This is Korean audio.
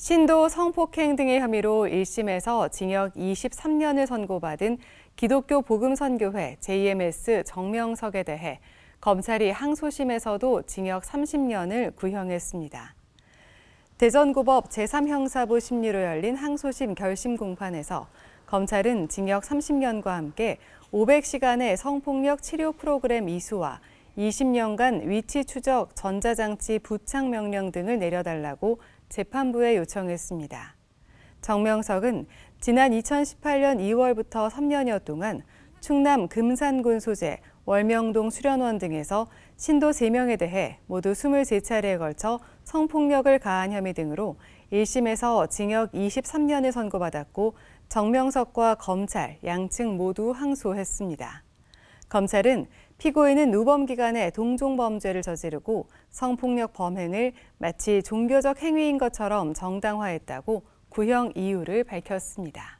신도 성폭행 등의 혐의로 1심에서 징역 23년을 선고받은 기독교 복음선교회 JMS 정명석에 대해 검찰이 항소심에서도 징역 30년을 구형했습니다. 대전고법 제3형사부 심리로 열린 항소심 결심 공판에서 검찰은 징역 30년과 함께 500시간의 성폭력 치료 프로그램 이수와 20년간 위치 추적, 전자장치 부착 명령 등을 내려달라고 재판부에 요청했습니다. 정명석은 지난 2018년 2월부터 3년여 동안 충남 금산군 소재 월명동 수련원 등에서 신도 3명에 대해 모두 23차례에 걸쳐 성폭력을 가한 혐의 등으로 1심에서 징역 23년을 선고받았고 정명석과 검찰 양측 모두 항소했습니다. 검찰은 피고인은 누범 기간에 동종 범죄를 저지르고 성폭력 범행을 마치 종교적 행위인 것처럼 정당화했다고 구형 이유를 밝혔습니다.